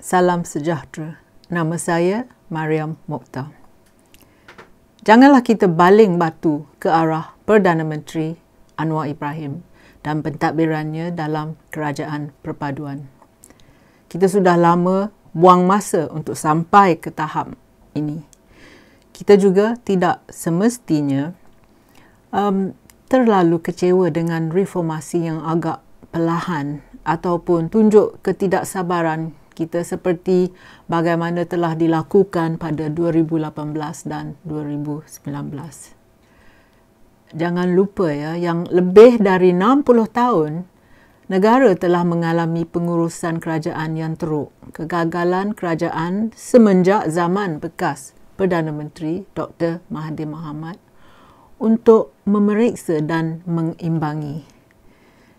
Salam sejahtera. Nama saya Mariam Mokta. Janganlah kita baling batu ke arah Perdana Menteri Anwar Ibrahim dan pentadbirannya dalam kerajaan perpaduan. Kita sudah lama buang masa untuk sampai ke tahap ini. Kita juga tidak semestinya um, terlalu kecewa dengan reformasi yang agak perlahan ataupun tunjuk ketidaksabaran kita seperti bagaimana telah dilakukan pada 2018 dan 2019. Jangan lupa ya yang lebih dari 60 tahun negara telah mengalami pengurusan kerajaan yang teruk, kegagalan kerajaan semenjak zaman bekas Perdana Menteri Dr Mahathir Mohamad untuk memeriksa dan mengimbangi.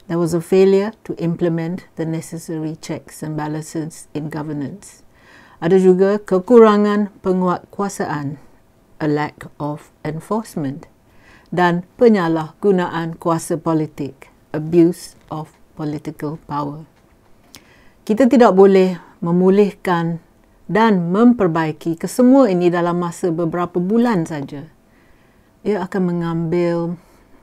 There was a failure to implement the necessary checks and balances in governance. Ada juga kekurangan penguatkuasaan, a lack of enforcement, dan penyalahgunaan kuasa politik, abuse of political power. Kita tidak boleh memulihkan dan memperbaiki kesemua ini dalam masa beberapa bulan saja ia akan mengambil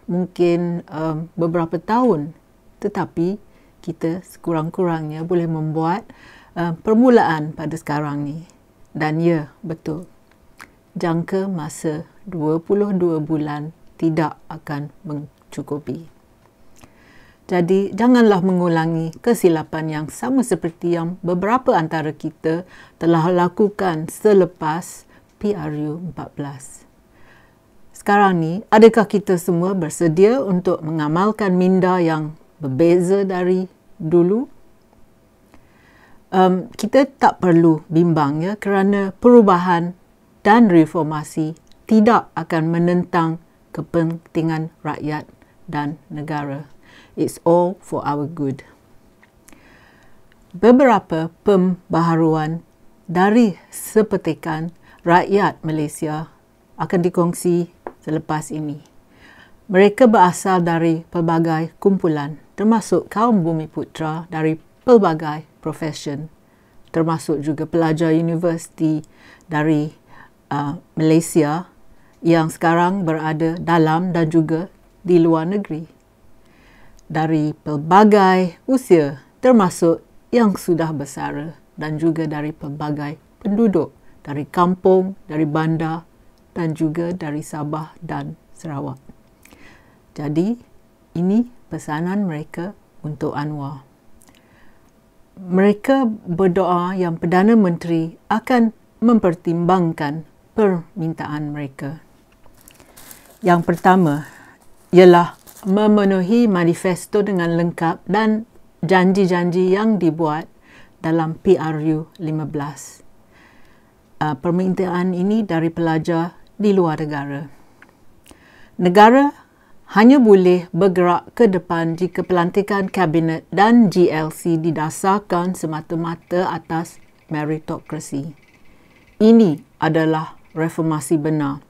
mungkin um, beberapa tahun tetapi kita sekurang-kurangnya boleh membuat uh, permulaan pada sekarang ni dan ya betul jangka masa 22 bulan tidak akan mencukupi jadi janganlah mengulangi kesilapan yang sama seperti yang beberapa antara kita telah lakukan selepas PRU 14 sekarang ni, adakah kita semua bersedia untuk mengamalkan minda yang berbeza dari dulu? Um, kita tak perlu bimbang ya kerana perubahan dan reformasi tidak akan menentang kepentingan rakyat dan negara. It's all for our good. Beberapa pembaharuan dari sepetikan rakyat Malaysia akan dikongsi selepas ini. Mereka berasal dari pelbagai kumpulan termasuk kaum bumi putra dari pelbagai profession termasuk juga pelajar universiti dari uh, Malaysia yang sekarang berada dalam dan juga di luar negeri dari pelbagai usia termasuk yang sudah besar dan juga dari pelbagai penduduk dari kampung dari bandar dan juga dari Sabah dan Sarawak. Jadi, ini pesanan mereka untuk Anwar. Mereka berdoa yang Perdana Menteri akan mempertimbangkan permintaan mereka. Yang pertama ialah memenuhi manifesto dengan lengkap dan janji-janji yang dibuat dalam PRU 15. Ah, permintaan ini dari pelajar di luar negara. Negara hanya boleh bergerak ke depan jika pelantikan kabinet dan GLC didasarkan semata-mata atas meritokrasi. Ini adalah reformasi benar.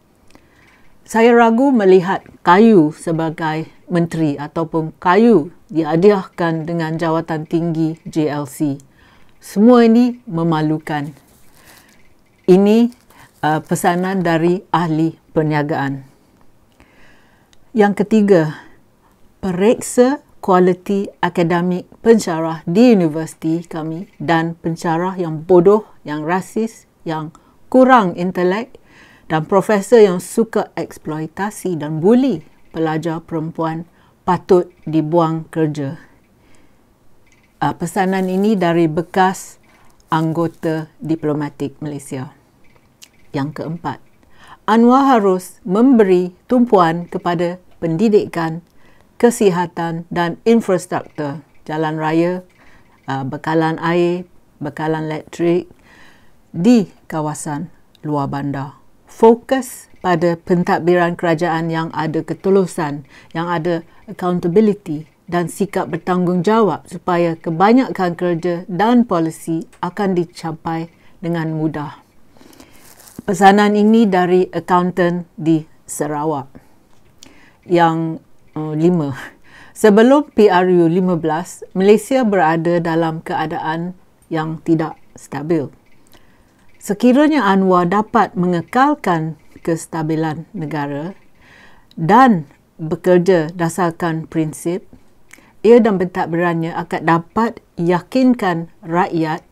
Saya ragu melihat kayu sebagai menteri ataupun kayu diadiahkan dengan jawatan tinggi GLC. Semua ini memalukan. Ini uh, pesanan dari ahli perniagaan. Yang ketiga, periksa kualiti akademik pencarah di universiti kami dan pencarah yang bodoh, yang rasis, yang kurang intelek dan profesor yang suka eksploitasi dan buli pelajar perempuan patut dibuang kerja. Uh, pesanan ini dari bekas anggota diplomatik Malaysia yang keempat. Anwar harus memberi tumpuan kepada pendidikan, kesihatan dan infrastruktur jalan raya, uh, bekalan air, bekalan elektrik di kawasan luar bandar. Fokus pada pentadbiran kerajaan yang ada ketulusan, yang ada accountability dan sikap bertanggungjawab supaya kebanyakan kerja dan polisi akan dicapai dengan mudah. Pesanan ini dari accountant di Sarawak yang uh, lima. Sebelum PRU 15, Malaysia berada dalam keadaan yang tidak stabil. Sekiranya Anwar dapat mengekalkan kestabilan negara dan bekerja dasarkan prinsip, ia dan pentadbirannya akan dapat yakinkan rakyat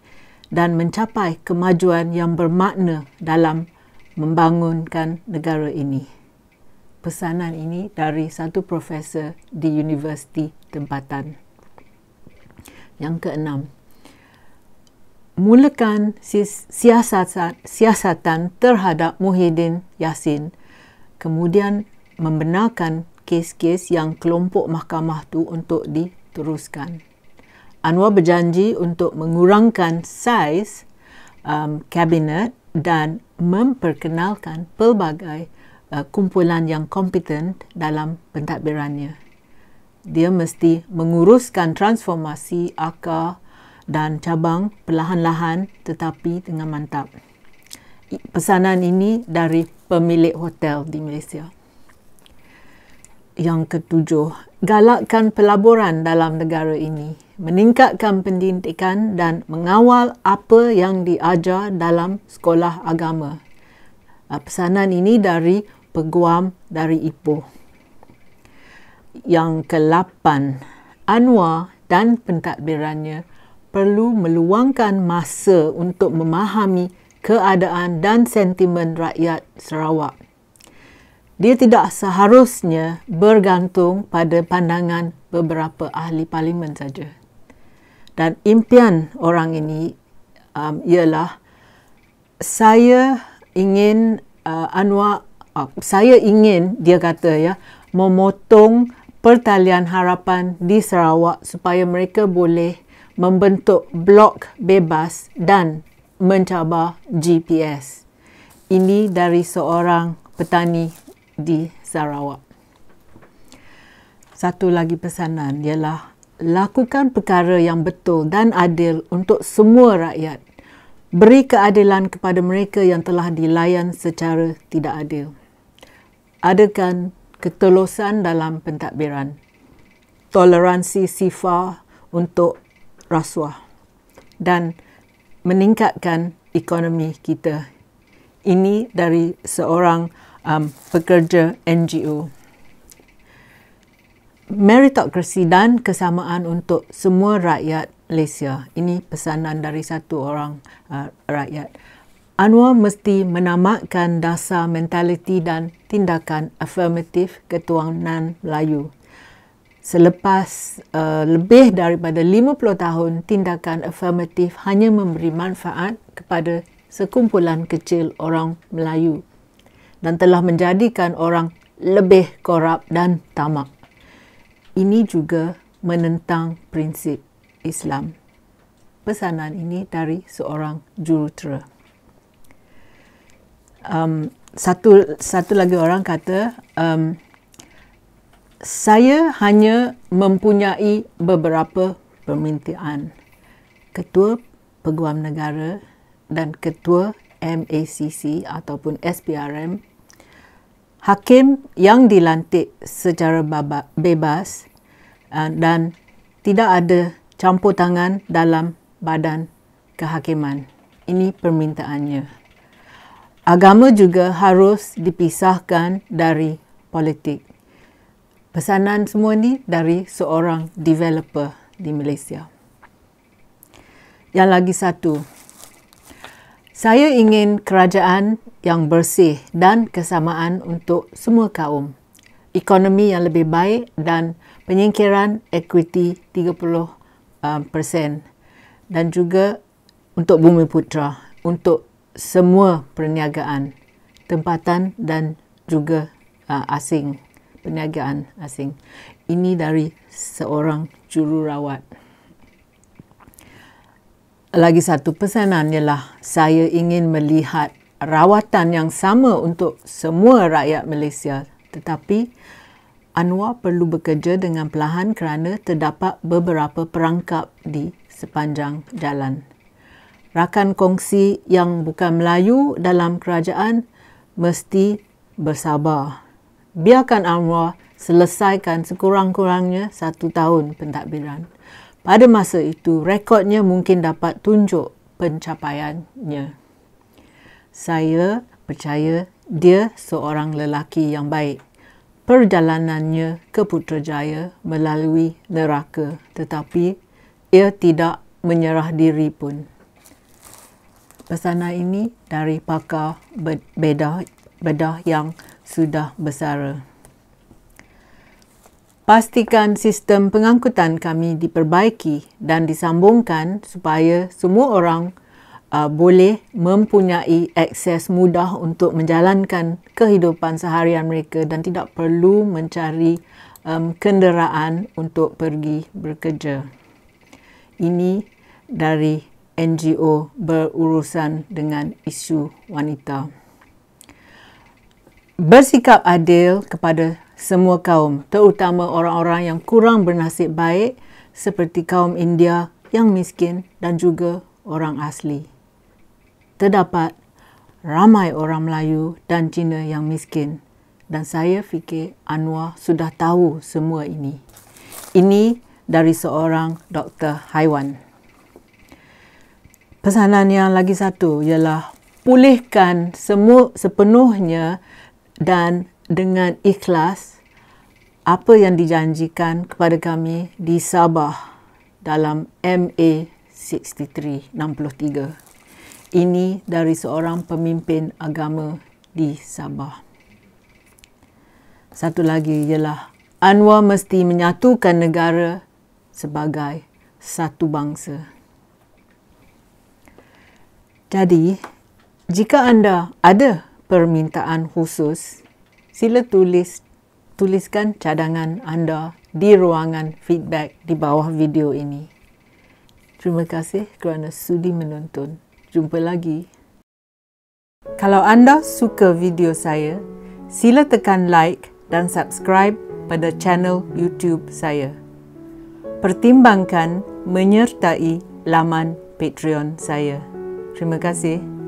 dan mencapai kemajuan yang bermakna dalam membangunkan negara ini. Pesanan ini dari satu profesor di universiti tempatan. Yang keenam, mulakan siasatan, siasatan terhadap Muhyiddin Yassin, kemudian membenarkan kes-kes yang kelompok mahkamah tu untuk diteruskan. Anwar berjanji untuk mengurangkan saiz um, kabinet dan memperkenalkan pelbagai uh, kumpulan yang kompeten dalam pentadbirannya. Dia mesti menguruskan transformasi akar dan cabang perlahan-lahan tetapi dengan mantap. Pesanan ini dari pemilik hotel di Malaysia. Yang ketujuh, galakkan pelaburan dalam negara ini, meningkatkan pendidikan dan mengawal apa yang diajar dalam sekolah agama. Ah, pesanan ini dari peguam dari Ipoh. Yang ke-8, Anwar dan pentadbirannya perlu meluangkan masa untuk memahami keadaan dan sentimen rakyat Sarawak dia tidak seharusnya bergantung pada pandangan beberapa ahli parlimen saja. Dan impian orang ini um, ialah saya ingin uh, Anwar uh, saya ingin dia kata ya memotong pertalian harapan di Sarawak supaya mereka boleh membentuk blok bebas dan mencabar GPS. Ini dari seorang petani di Sarawak. Satu lagi pesanan ialah lakukan perkara yang betul dan adil untuk semua rakyat. Beri keadilan kepada mereka yang telah dilayan secara tidak adil. Adakan ketelusan dalam pentadbiran. Toleransi sifar untuk rasuah dan meningkatkan ekonomi kita. Ini dari seorang um, pekerja NGO. Meritokrasi dan kesamaan untuk semua rakyat Malaysia. Ini pesanan dari satu orang uh, rakyat. Anwar mesti menamakan dasar mentaliti dan tindakan afirmatif ketuanan Melayu. Selepas uh, lebih daripada 50 tahun, tindakan afirmatif hanya memberi manfaat kepada sekumpulan kecil orang Melayu dan telah menjadikan orang lebih korup dan tamak. Ini juga menentang prinsip Islam. Pesanan ini dari seorang jurutera. Um, satu satu lagi orang kata, um, saya hanya mempunyai beberapa permintaan. Ketua Peguam Negara dan Ketua MACC ataupun SPRM, hakim yang dilantik secara bebas uh, dan tidak ada campur tangan dalam badan kehakiman. Ini permintaannya. Agama juga harus dipisahkan dari politik. Pesanan semua ini dari seorang developer di Malaysia. Yang lagi satu, saya ingin kerajaan yang bersih dan kesamaan untuk semua kaum. Ekonomi yang lebih baik dan penyingkiran equity 30% eh, dan juga untuk bumi putra, untuk semua perniagaan tempatan dan juga uh, asing, perniagaan asing. Ini dari seorang jururawat. Lagi satu pesanan ialah saya ingin melihat rawatan yang sama untuk semua rakyat Malaysia. Tetapi Anwar perlu bekerja dengan perlahan kerana terdapat beberapa perangkap di sepanjang jalan. Rakan kongsi yang bukan Melayu dalam kerajaan mesti bersabar. Biarkan Anwar selesaikan sekurang-kurangnya satu tahun pentadbiran pada masa itu rekodnya mungkin dapat tunjuk pencapaiannya. Saya percaya dia seorang lelaki yang baik. Perjalanannya ke Putrajaya melalui neraka tetapi ia tidak menyerah diri pun. Pesanan ini dari pakar bedah, bedah yang sudah besar pastikan sistem pengangkutan kami diperbaiki dan disambungkan supaya semua orang uh, boleh mempunyai akses mudah untuk menjalankan kehidupan seharian mereka dan tidak perlu mencari um, kenderaan untuk pergi bekerja. Ini dari NGO berurusan dengan isu wanita bersikap adil kepada semua kaum, terutama orang-orang yang kurang bernasib baik seperti kaum India yang miskin dan juga orang asli. Terdapat ramai orang Melayu dan Cina yang miskin dan saya fikir Anwar sudah tahu semua ini. Ini dari seorang doktor haiwan. Pesanan yang lagi satu ialah pulihkan semua sepenuhnya dan dengan ikhlas apa yang dijanjikan kepada kami di Sabah dalam MA 6363. Ini dari seorang pemimpin agama di Sabah. Satu lagi ialah Anwar mesti menyatukan negara sebagai satu bangsa. Jadi, jika anda ada permintaan khusus, sila tulis tuliskan cadangan anda di ruangan feedback di bawah video ini. Terima kasih kerana sudi menonton. Jumpa lagi. Kalau anda suka video saya, sila tekan like dan subscribe pada channel YouTube saya. Pertimbangkan menyertai laman Patreon saya. Terima kasih.